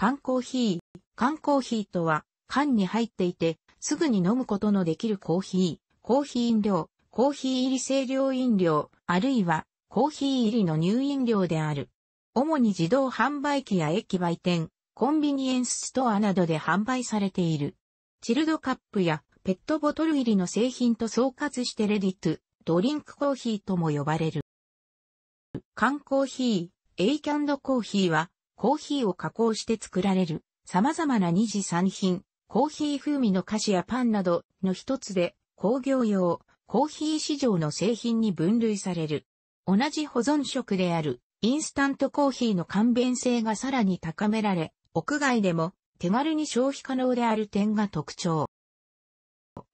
缶コーヒー。缶コーヒーとは、缶に入っていて、すぐに飲むことのできるコーヒー、コーヒー飲料、コーヒー入り清涼飲料、あるいは、コーヒー入りの乳飲料である。主に自動販売機や駅売店、コンビニエンスストアなどで販売されている。チルドカップやペットボトル入りの製品と総括してレディット、ドリンクコーヒーとも呼ばれる。缶コーヒー、エイキャンドコーヒーは、コーヒーを加工して作られる様々な二次産品、コーヒー風味の菓子やパンなどの一つで工業用、コーヒー市場の製品に分類される。同じ保存食であるインスタントコーヒーの簡便性がさらに高められ、屋外でも手軽に消費可能である点が特徴。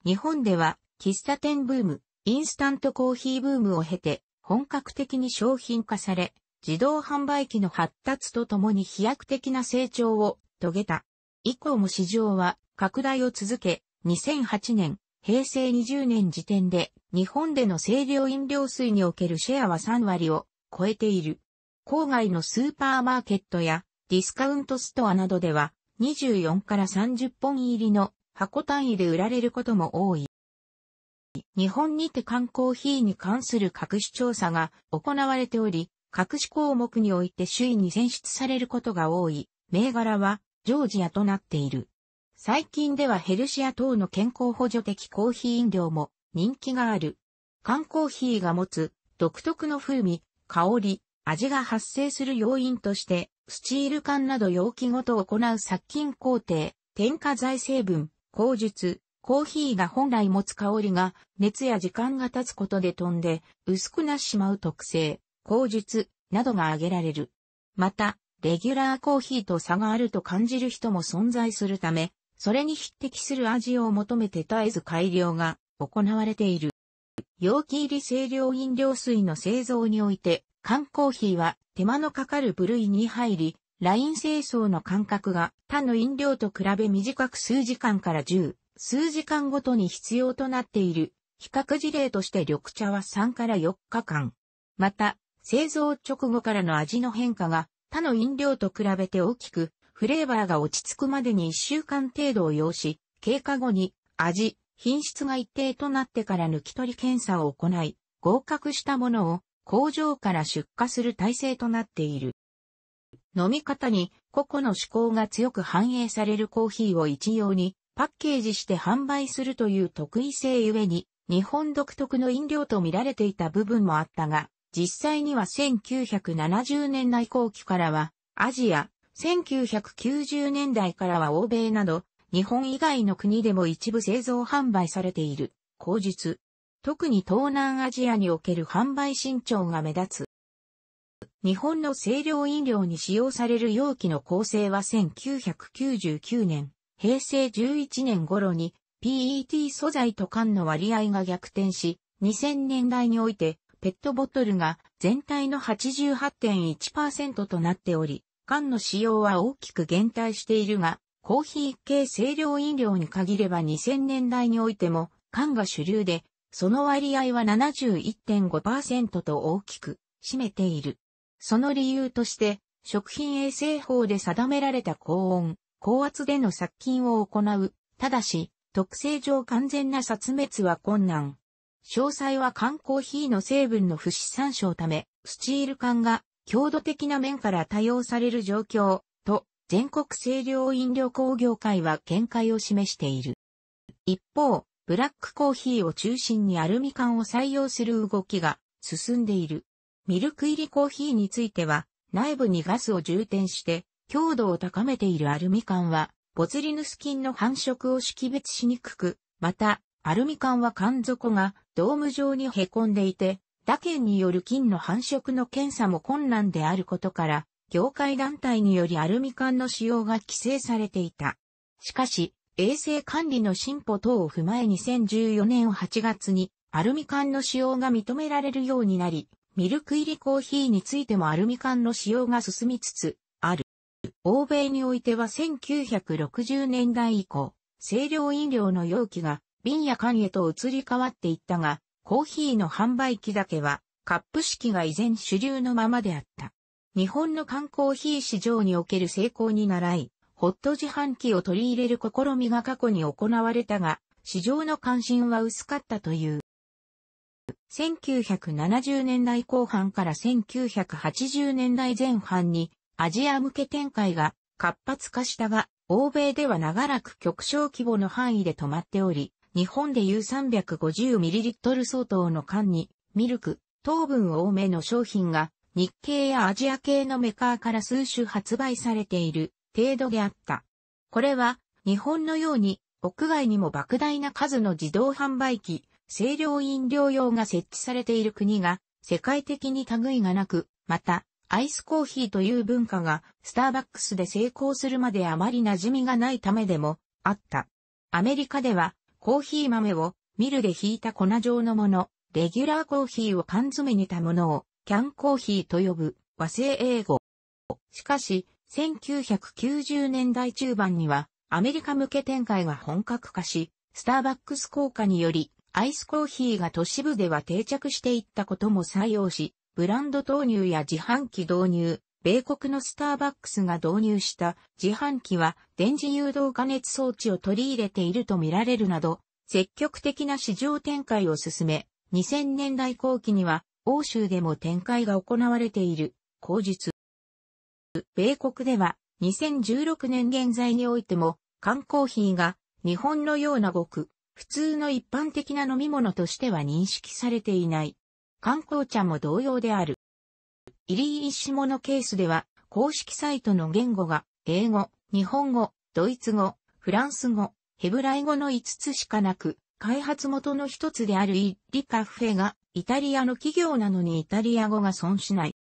日本では喫茶店ブーム、インスタントコーヒーブームを経て本格的に商品化され、自動販売機の発達とともに飛躍的な成長を遂げた。以降も市場は拡大を続け、2008年、平成20年時点で日本での清涼飲料水におけるシェアは3割を超えている。郊外のスーパーマーケットやディスカウントストアなどでは24から30本入りの箱単位で売られることも多い。日本にて缶コーヒーに関する各種調査が行われており、各種項目において首位に選出されることが多い、銘柄は、ジョージアとなっている。最近ではヘルシア等の健康補助的コーヒー飲料も人気がある。缶コーヒーが持つ独特の風味、香り、味が発生する要因として、スチール缶など容器ごと行う殺菌工程、添加剤成分、口述、コーヒーが本来持つ香りが熱や時間が経つことで飛んで薄くなしまう特性、口述、などが挙げられる。また、レギュラーコーヒーと差があると感じる人も存在するため、それに匹敵する味を求めて絶えず改良が行われている。容器入り清涼飲料水の製造において、缶コーヒーは手間のかかる部類に入り、ライン清掃の間隔が他の飲料と比べ短く数時間から10、数時間ごとに必要となっている。比較事例として緑茶は3から4日間。また、製造直後からの味の変化が他の飲料と比べて大きく、フレーバーが落ち着くまでに1週間程度を要し、経過後に味、品質が一定となってから抜き取り検査を行い、合格したものを工場から出荷する体制となっている。飲み方に個々の趣向が強く反映されるコーヒーを一様にパッケージして販売するという得意性ゆえに、日本独特の飲料と見られていた部分もあったが、実際には1970年代後期からは、アジア、1990年代からは欧米など、日本以外の国でも一部製造販売されている、口述。特に東南アジアにおける販売新長が目立つ。日本の清涼飲料に使用される容器の構成は1999年、平成11年頃に PET 素材と缶の割合が逆転し、2000年代においてペットボトルが全体の88.1%となっており、缶の使用は大きく減退しているが、コーヒー系清涼飲料に限れば2000年代においても缶が主流で、その割合は71.5%と大きく占めている。その理由として、食品衛生法で定められた高温、高圧での殺菌を行う。ただし、特性上完全な殺滅は困難。詳細は缶コーヒーの成分の不死産省ため、スチール缶が強度的な面から多用される状況と全国清涼飲料工業会は見解を示している。一方、ブラックコーヒーを中心にアルミ缶を採用する動きが進んでいる。ミルク入りコーヒーについては、内部にガスを充填して、強度を高めているアルミ缶は、ボツリヌス菌の繁殖を識別しにくく、また、アルミ缶は缶底がドーム状に凹んでいて、打検による菌の繁殖の検査も困難であることから、業界団体によりアルミ缶の使用が規制されていた。しかし、衛生管理の進歩等を踏まえ2014年8月にアルミ缶の使用が認められるようになり、ミルク入りコーヒーについてもアルミ缶の使用が進みつつある。欧米においては1960年代以降、清涼飲料の容器が瓶や缶へと移り変わっていったが、コーヒーの販売機だけは、カップ式が依然主流のままであった。日本の缶コーヒー市場における成功に倣い、ホット自販機を取り入れる試みが過去に行われたが、市場の関心は薄かったという。1970年代後半から1980年代前半にアジア向け展開が活発化したが、欧米では長らく極小規模の範囲で止まっており、日本でいう 350ml 相当の缶に、ミルク、糖分多めの商品が、日系やアジア系のメーカーから数種発売されている程度であった。これは、日本のように、屋外にも莫大な数の自動販売機、清涼飲料用が設置されている国が、世界的に類がなく、また、アイスコーヒーという文化が、スターバックスで成功するまであまり馴染みがないためでも、あった。アメリカでは、コーヒー豆をミルでひいた粉状のもの、レギュラーコーヒーを缶詰にたものをキャンコーヒーと呼ぶ和製英語。しかし、1990年代中盤にはアメリカ向け展開が本格化し、スターバックス効果によりアイスコーヒーが都市部では定着していったことも採用し、ブランド投入や自販機導入、米国のスターバックスが導入した自販機は電磁誘導加熱装置を取り入れているとみられるなど、積極的な市場展開を進め、2000年代後期には欧州でも展開が行われている、口述。米国では2016年現在においても缶コーヒーが日本のようなごく普通の一般的な飲み物としては認識されていない。観光茶も同様である。イリー・イッシモのケースでは、公式サイトの言語が、英語、日本語、ドイツ語、フランス語、ヘブライ語の5つしかなく、開発元の一つであるイリカフェが、イタリアの企業なのにイタリア語が損しない。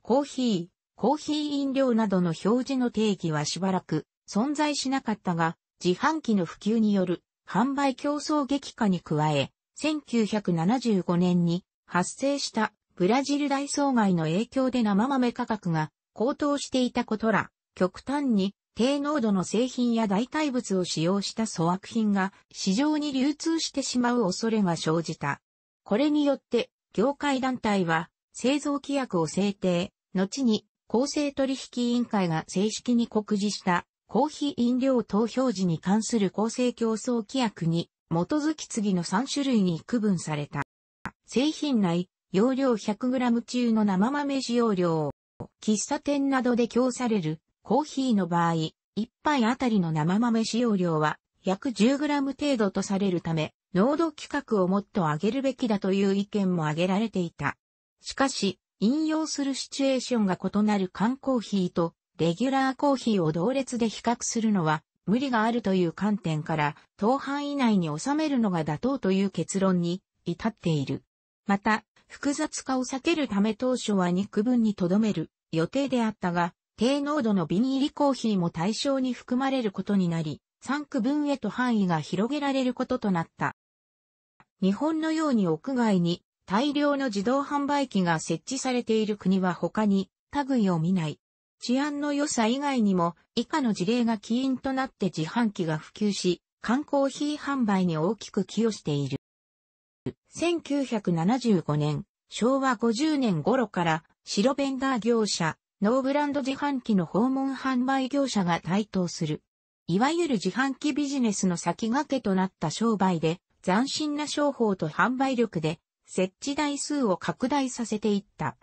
コーヒー、コーヒー飲料などの表示の定義はしばらく存在しなかったが、自販機の普及による販売競争激化に加え、1975年に発生したブラジル大総害の影響で生豆価格が高騰していたことら、極端に低濃度の製品や代替物を使用した粗悪品が市場に流通してしまう恐れが生じた。これによって、業界団体は製造規約を制定、後に公正取引委員会が正式に告示したコーヒー飲料投票時に関する公正競争規約に基づき次の3種類に区分された。製品内、容量 100g 中の生豆使用量。喫茶店などで供されるコーヒーの場合、1杯あたりの生豆使用量は約 10g 程度とされるため、濃度規格をもっと上げるべきだという意見も挙げられていた。しかし、引用するシチュエーションが異なる缶コーヒーとレギュラーコーヒーを同列で比較するのは無理があるという観点から、当範囲内に収めるのが妥当という結論に至っている。また、複雑化を避けるため当初は2区分に留める予定であったが、低濃度の瓶入りコーヒーも対象に含まれることになり、3区分へと範囲が広げられることとなった。日本のように屋外に大量の自動販売機が設置されている国は他に類を見ない。治安の良さ以外にも以下の事例が起因となって自販機が普及し、缶コーヒー販売に大きく寄与している。1975年、昭和50年頃から白ベンダー業者、ノーブランド自販機の訪問販売業者が台頭する。いわゆる自販機ビジネスの先駆けとなった商売で、斬新な商法と販売力で、設置台数を拡大させていった。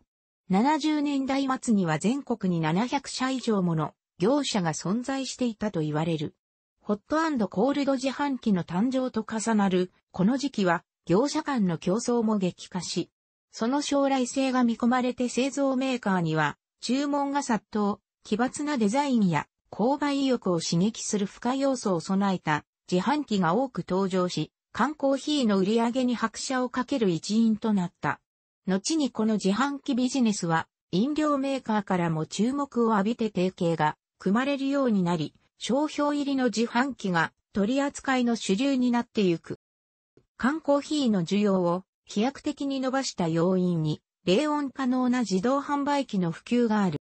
70年代末には全国に700社以上もの業者が存在していたと言われる。ホットコールド自販機の誕生と重なる、この時期は業者間の競争も激化し、その将来性が見込まれて製造メーカーには注文が殺到、奇抜なデザインや購買意欲を刺激する付加要素を備えた自販機が多く登場し、缶コーヒーの売り上げに拍車をかける一因となった。後にこの自販機ビジネスは飲料メーカーからも注目を浴びて提携が組まれるようになり、商標入りの自販機が取り扱いの主流になってゆく。缶コーヒーの需要を飛躍的に伸ばした要因に、冷温可能な自動販売機の普及がある。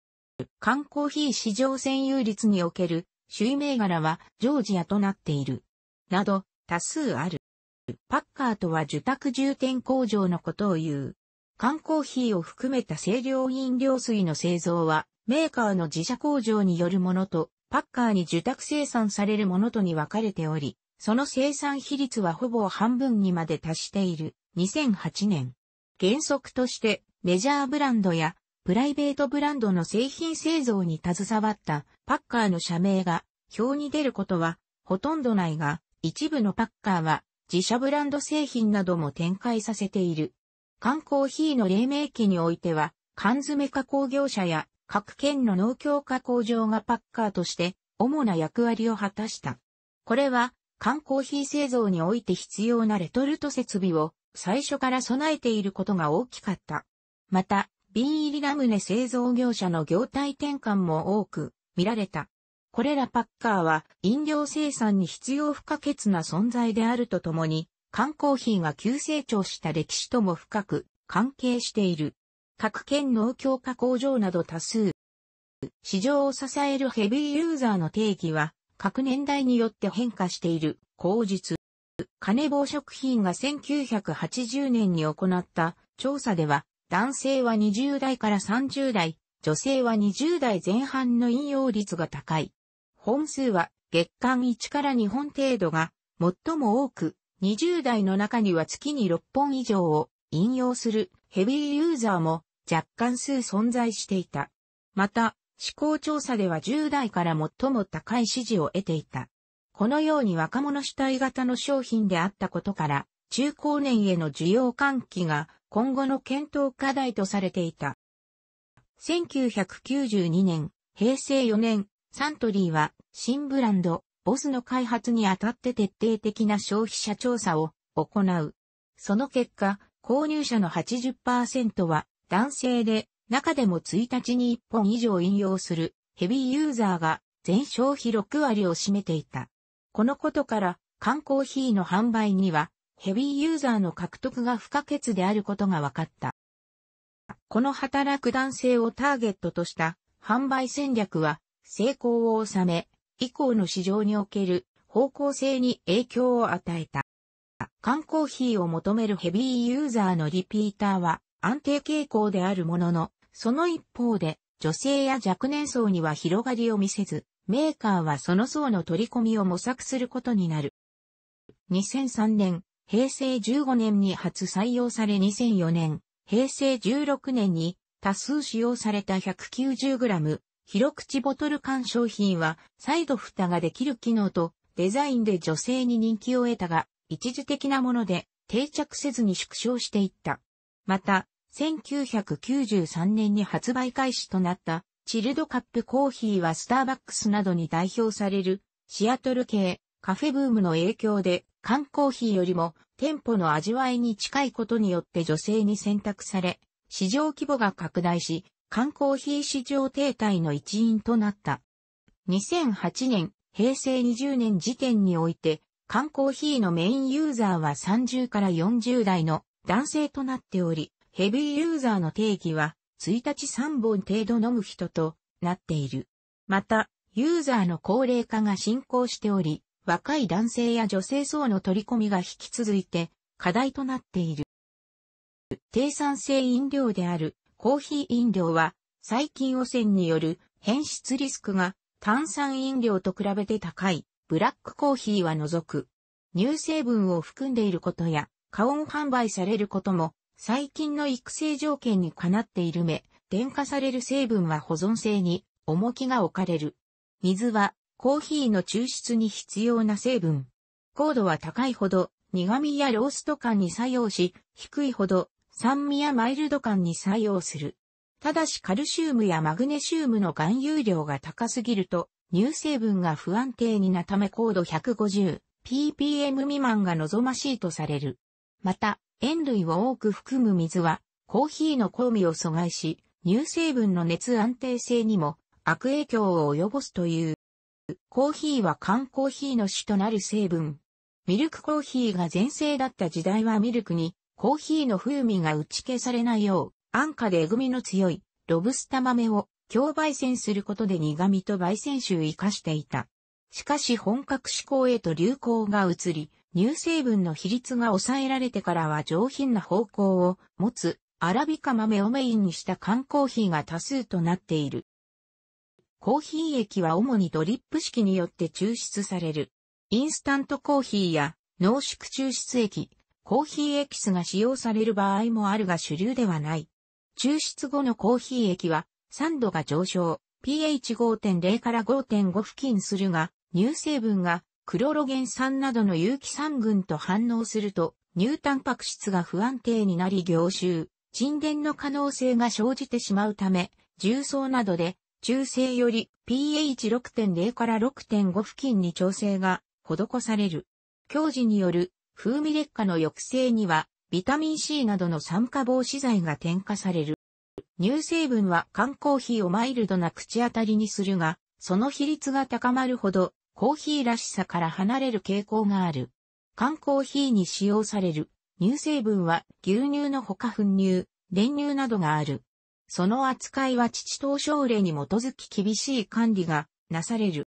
缶コーヒー市場占有率における首位銘柄はジョージアとなっている。など、多数ある。パッカーとは受託重点工場のことを言う。缶コーヒーを含めた清涼飲料水の製造は、メーカーの自社工場によるものと、パッカーに受託生産されるものとに分かれており、その生産比率はほぼ半分にまで達している2008年。原則としてメジャーブランドやプライベートブランドの製品製造に携わったパッカーの社名が表に出ることはほとんどないが、一部のパッカーは自社ブランド製品なども展開させている。缶コーヒーの黎明期においては、缶詰加工業者や各県の農協加工場がパッカーとして主な役割を果たした。これは缶コーヒー製造において必要なレトルト設備を最初から備えていることが大きかった。また、瓶入りラムネ製造業者の業態転換も多く見られた。これらパッカーは飲料生産に必要不可欠な存在であるとともに、缶コーヒーが急成長した歴史とも深く関係している。各県農協化工場など多数。市場を支えるヘビーユーザーの定義は各年代によって変化している、口実。金棒食品が1980年に行った調査では、男性は20代から30代、女性は20代前半の引用率が高い。本数は月間1から2本程度が最も多く、20代の中には月に6本以上を引用するヘビーユーザーも若干数存在していた。また、思考調査では10代から最も高い支持を得ていた。このように若者主体型の商品であったことから、中高年への需要喚起が今後の検討課題とされていた。1992年、平成4年、サントリーは新ブランド、ボスの開発にあたって徹底的な消費者調査を行う。その結果、購入者の80%は男性で中でも1日に1本以上引用するヘビーユーザーが全消費6割を占めていた。このことから缶コーヒーの販売にはヘビーユーザーの獲得が不可欠であることが分かった。この働く男性をターゲットとした販売戦略は成功を収め、以降の市場における方向性に影響を与えた。缶コーヒーを求めるヘビーユーザーのリピーターは安定傾向であるものの、その一方で、女性や若年層には広がりを見せず、メーカーはその層の取り込みを模索することになる。2003年、平成15年に初採用され2004年、平成16年に多数使用された 190g、広口ボトル缶商品は、再度蓋ができる機能と、デザインで女性に人気を得たが、一時的なもので、定着せずに縮小していった。また、1993年に発売開始となったチルドカップコーヒーはスターバックスなどに代表されるシアトル系カフェブームの影響で缶コーヒーよりも店舗の味わいに近いことによって女性に選択され市場規模が拡大し缶コーヒー市場停滞の一因となった。2008年、平成20年時点において缶コーヒーのメインユーザーは30から40代の男性となっており、ヘビーユーザーの定義は、1日3本程度飲む人となっている。また、ユーザーの高齢化が進行しており、若い男性や女性層の取り込みが引き続いて課題となっている。低酸性飲料であるコーヒー飲料は細菌汚染による変質リスクが炭酸飲料と比べて高いブラックコーヒーは除く乳成分を含んでいることや過温販売されることも細菌の育成条件にかなっている目、電化される成分は保存性に重きが置かれる。水はコーヒーの抽出に必要な成分。高度は高いほど苦味やロースト感に作用し、低いほど酸味やマイルド感に作用する。ただしカルシウムやマグネシウムの含有量が高すぎると、乳成分が不安定になため高度 150ppm 未満が望ましいとされる。また、塩類を多く含む水は、コーヒーの香味を阻害し、乳成分の熱安定性にも悪影響を及ぼすという。コーヒーは缶コーヒーの主となる成分。ミルクコーヒーが全盛だった時代はミルクにコーヒーの風味が打ち消されないよう、安価でえぐみの強いロブスタ豆を強焙煎することで苦味と焙煎臭を生かしていた。しかし本格志向へと流行が移り、乳成分の比率が抑えられてからは上品な方向を持つアラビカ豆をメインにした缶コーヒーが多数となっている。コーヒー液は主にドリップ式によって抽出される。インスタントコーヒーや濃縮抽出液、コーヒーエキスが使用される場合もあるが主流ではない。抽出後のコーヒー液は酸度が上昇、pH5.0 から5.5付近するが、乳成分がクロロゲン酸などの有機酸群と反応すると、乳タンパク質が不安定になり凝集、沈殿の可能性が生じてしまうため、重曹などで中性より pH6.0 から6.5付近に調整が施される。強時による風味劣化の抑制にはビタミン C などの酸化防止剤が添加される。乳成分は缶コーヒーをマイルドな口当たりにするが、その比率が高まるほどコーヒーらしさから離れる傾向がある。缶コーヒーに使用される乳成分は牛乳のほか粉乳、練乳などがある。その扱いは父等症例に基づき厳しい管理がなされる。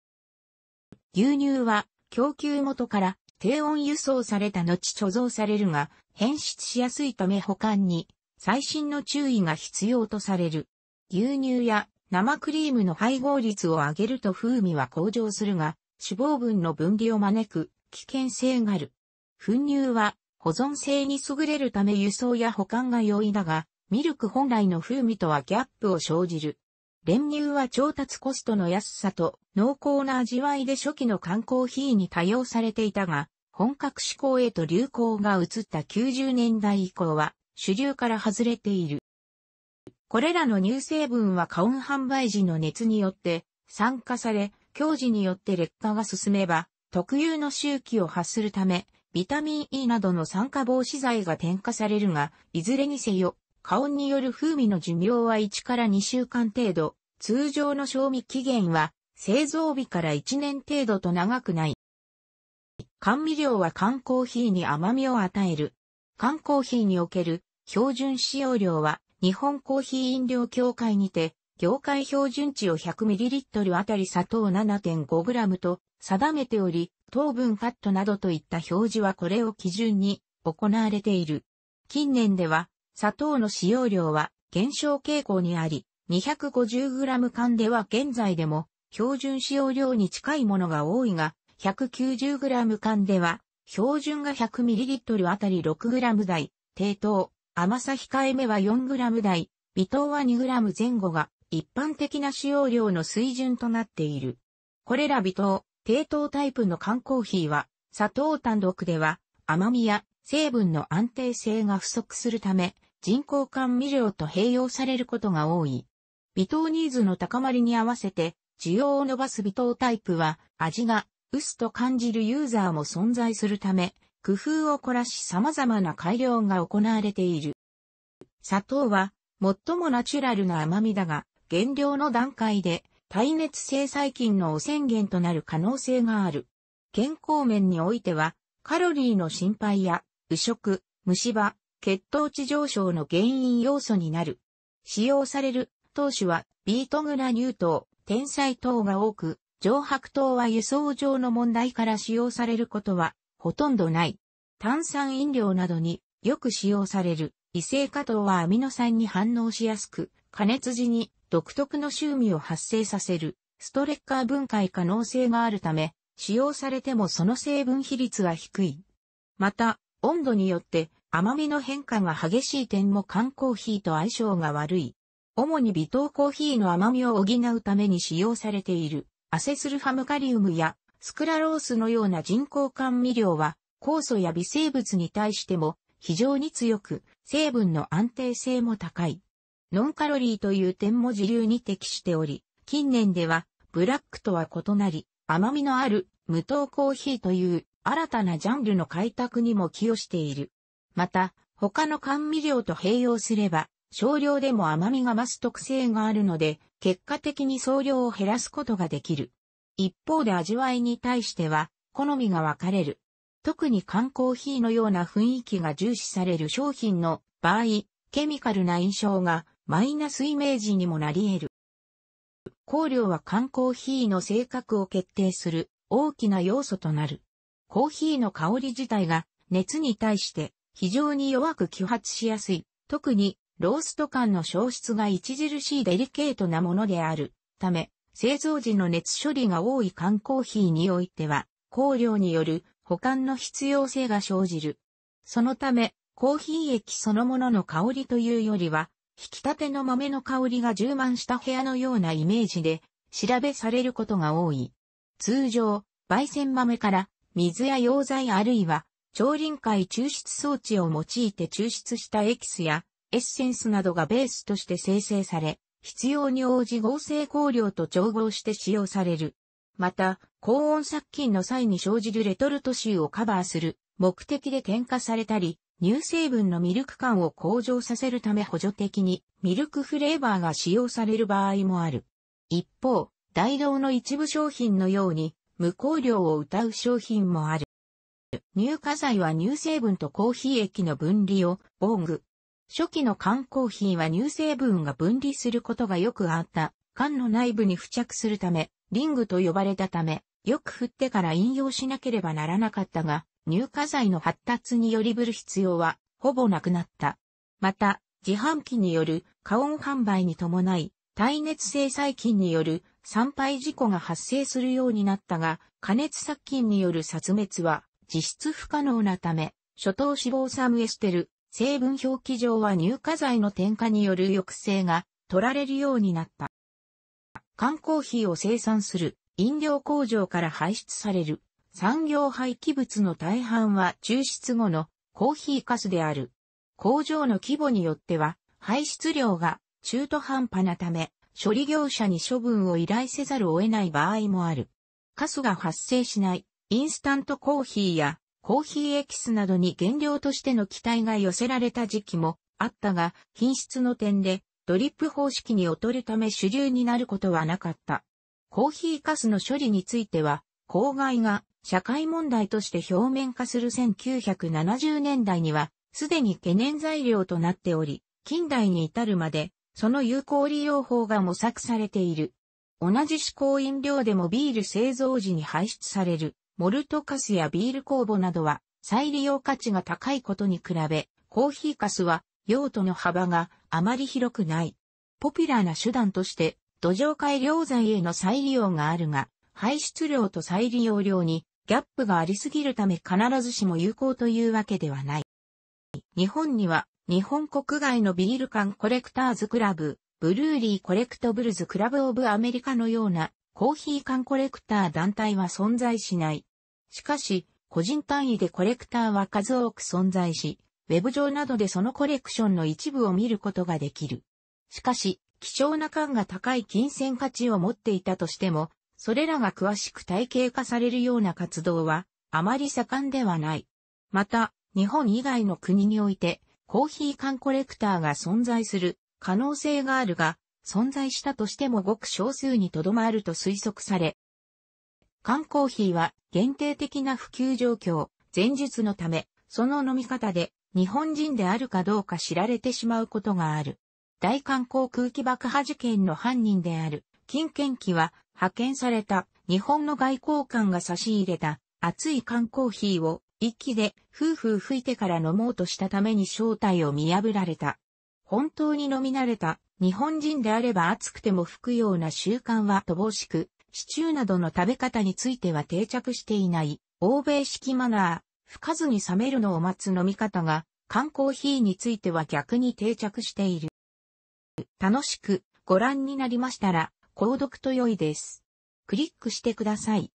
牛乳は供給元から低温輸送された後貯蔵されるが変質しやすいため保管に最新の注意が必要とされる。牛乳や生クリームの配合率を上げると風味は向上するが脂肪分の分離を招く危険性がある。粉乳は保存性に優れるため輸送や保管が容易だが、ミルク本来の風味とはギャップを生じる。練乳は調達コストの安さと濃厚な味わいで初期の缶コーヒーに多用されていたが、本格志向へと流行が移った90年代以降は主流から外れている。これらの乳成分は加温販売時の熱によって酸化され、強時によって劣化が進めば、特有の周期を発するため、ビタミン E などの酸化防止剤が添加されるが、いずれにせよ、加温による風味の寿命は1から2週間程度、通常の賞味期限は製造日から1年程度と長くない。甘味料は缶コーヒーに甘みを与える。缶コーヒーにおける標準使用量は日本コーヒー飲料協会にて業界標準値を 100ml あたり砂糖 7.5g と定めており、糖分カットなどといった表示はこれを基準に行われている。近年では砂糖の使用量は減少傾向にあり、250g 間では現在でも標準使用量に近いものが多いが、190g 間では標準が 100ml あたり 6g 台、低糖、甘さ控えめは 4g 台、微糖は 2g 前後が一般的な使用量の水準となっている。これら微糖、低糖タイプの缶コーヒーは、砂糖単独では甘みや成分の安定性が不足するため、人工甘味料と併用されることが多い。微糖ニーズの高まりに合わせて、需要を伸ばす微糖タイプは、味が薄と感じるユーザーも存在するため、工夫を凝らし様々な改良が行われている。砂糖は、最もナチュラルな甘みだが、減量の段階で耐熱性細菌の汚染源となる可能性がある。健康面においては、カロリーの心配や、右食、虫歯、血糖値上昇の原因要素になる。使用される糖種は、ビートグラニュー糖、天才糖が多く、上白糖は輸送上の問題から使用されることは、ほとんどない。炭酸飲料などによく使用される。異性化糖はアミノ酸に反応しやすく、加熱時に独特の臭味を発生させる、ストレッカー分解可能性があるため、使用されてもその成分比率は低い。また、温度によって甘みの変化が激しい点も缶コーヒーと相性が悪い。主に微糖コーヒーの甘みを補うために使用されているアセスルファムカリウムやスクラロースのような人工甘味料は酵素や微生物に対しても非常に強く成分の安定性も高い。ノンカロリーという点も自流に適しており、近年では、ブラックとは異なり、甘みのある無糖コーヒーという新たなジャンルの開拓にも寄与している。また、他の甘味料と併用すれば、少量でも甘みが増す特性があるので、結果的に総量を減らすことができる。一方で味わいに対しては、好みが分かれる。特に缶コーヒーのような雰囲気が重視される商品の場合、ケミカルな印象がマイナスイメージにもなり得る。香料は缶コーヒーの性格を決定する大きな要素となる。コーヒーの香り自体が熱に対して非常に弱く揮発しやすい。特にロースト缶の消失が著しいデリケートなものであるため、製造時の熱処理が多い缶コーヒーにおいては、香料による保管の必要性が生じる。そのため、コーヒー液そのものの香りというよりは、きたての豆の香りが充満した部屋のようなイメージで、調べされることが多い。通常、焙煎豆から水や溶剤あるいは超臨界抽出装置を用いて抽出したエキスやエッセンスなどがベースとして生成され、必要に応じ合成香料と調合して使用される。また、高温殺菌の際に生じるレトルト臭をカバーする目的で添加されたり、乳成分のミルク感を向上させるため補助的にミルクフレーバーが使用される場合もある。一方、大道の一部商品のように無香料を謳う商品もある。乳化剤は乳成分とコーヒー液の分離を防具。初期の缶コーヒーは乳成分が分離することがよくあった。缶の内部に付着するため、リングと呼ばれたため、よく振ってから飲用しなければならなかったが、乳化剤の発達によりぶる必要はほぼなくなった。また、自販機による過温販売に伴い、耐熱性細菌による産廃事故が発生するようになったが、加熱殺菌による殺滅は実質不可能なため、初等脂肪酸エステル、成分表記上は乳化剤の添加による抑制が取られるようになった。缶コーヒーを生産する飲料工場から排出される産業廃棄物の大半は抽出後のコーヒーカスである。工場の規模によっては排出量が中途半端なため処理業者に処分を依頼せざるを得ない場合もある。カスが発生しないインスタントコーヒーやコーヒーエキスなどに原料としての期待が寄せられた時期もあったが品質の点でドリップ方式に劣るため主流になることはなかった。コーヒーカスの処理については公害が社会問題として表面化する1970年代には、すでに懸念材料となっており、近代に至るまで、その有効利用法が模索されている。同じ思考飲料でもビール製造時に排出される、モルトカスやビール酵母などは、再利用価値が高いことに比べ、コーヒーカスは用途の幅があまり広くない。ポピュラーな手段として、土壌改良剤への再利用があるが、排出量と再利用量にギャップがありすぎるため必ずしも有効というわけではない。日本には日本国外のビール缶コレクターズクラブ、ブルーリーコレクトブルズクラブオブアメリカのようなコーヒー缶コレクター団体は存在しない。しかし、個人単位でコレクターは数多く存在し、ウェブ上などでそのコレクションの一部を見ることができる。しかし、貴重な缶が高い金銭価値を持っていたとしても、それらが詳しく体系化されるような活動は、あまり盛んではない。また、日本以外の国において、コーヒー缶コレクターが存在する可能性があるが、存在したとしてもごく少数にとどまると推測され、缶コーヒーは限定的な普及状況、前述のため、その飲み方で日本人であるかどうか知られてしまうことがある。大観航空機爆破事件の犯人である金券機は派遣された日本の外交官が差し入れた熱い缶コーヒーを一気で夫婦吹いてから飲もうとしたために正体を見破られた。本当に飲み慣れた日本人であれば暑くても吹くような習慣は乏しく、シチューなどの食べ方については定着していない欧米式マナー、吹かずに冷めるのを待つ飲み方が缶コーヒーについては逆に定着している。楽しくご覧になりましたら購読と良いです。クリックしてください。